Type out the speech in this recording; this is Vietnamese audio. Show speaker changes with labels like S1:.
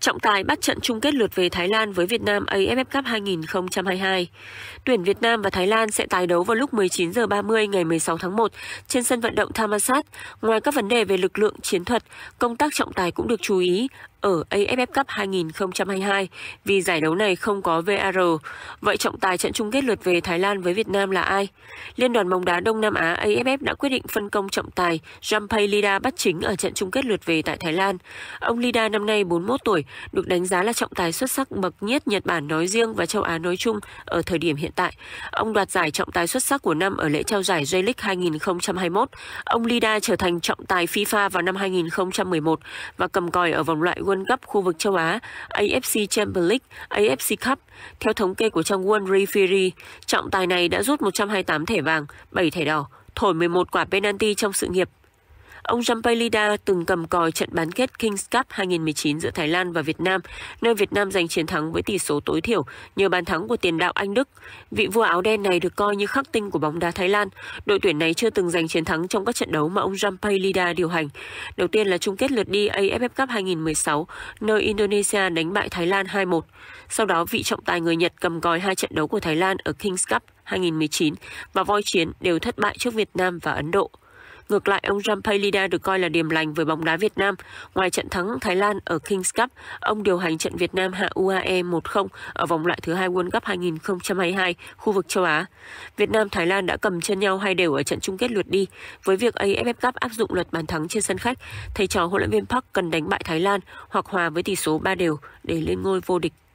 S1: Trọng tài bắt trận chung kết lượt về Thái Lan với Việt Nam AFF Cup 2022. Tuyển Việt Nam và Thái Lan sẽ tái đấu vào lúc 19 h 30 ngày 16 tháng 1 trên sân vận động Thammasat. Ngoài các vấn đề về lực lượng chiến thuật, công tác trọng tài cũng được chú ý ở AFF Cup 2022 vì giải đấu này không có VAR. Vậy trọng tài trận chung kết lượt về Thái Lan với Việt Nam là ai? Liên đoàn bóng đá Đông Nam Á AFF đã quyết định phân công trọng tài Jampay Lida bắt chính ở trận chung kết lượt về tại Thái Lan. Ông Lida năm nay 41 tuổi, được đánh giá là trọng tài xuất sắc bậc nhất Nhật Bản nói riêng và châu Á nói chung ở thời điểm hiện tại. Ông đoạt giải trọng tài xuất sắc của năm ở lễ trao giải J-League 2021. Ông Lida trở thành trọng tài FIFA vào năm 2011 và cầm còi ở vòng loại World Cup khu vực châu Á, AFC Champions League, AFC Cup. Theo thống kê của trang World Referee, trọng tài này đã rút 128 thẻ vàng, 7 thẻ đỏ, thổi 11 quả penalty trong sự nghiệp Ông Jampalida từng cầm còi trận bán kết Kings Cup 2019 giữa Thái Lan và Việt Nam, nơi Việt Nam giành chiến thắng với tỷ số tối thiểu nhờ bàn thắng của tiền đạo Anh Đức. Vị vua áo đen này được coi như khắc tinh của bóng đá Thái Lan. Đội tuyển này chưa từng giành chiến thắng trong các trận đấu mà ông Jampalida điều hành. Đầu tiên là chung kết lượt đi AFF Cup 2016, nơi Indonesia đánh bại Thái Lan 2-1. Sau đó, vị trọng tài người Nhật cầm còi hai trận đấu của Thái Lan ở Kings Cup 2019 và voi chiến đều thất bại trước Việt Nam và Ấn Độ. Ngược lại, ông Jampalida được coi là điềm lành với bóng đá Việt Nam. Ngoài trận thắng Thái Lan ở Kings Cup, ông điều hành trận Việt Nam hạ UAE 1-0 ở vòng loại thứ hai World Cup 2022 khu vực châu Á. Việt Nam Thái Lan đã cầm chân nhau hai đều ở trận chung kết lượt đi. Với việc AFF Cup áp dụng luật bàn thắng trên sân khách, thầy trò huấn luyện viên Park cần đánh bại Thái Lan hoặc hòa với tỷ số 3 đều để lên ngôi vô địch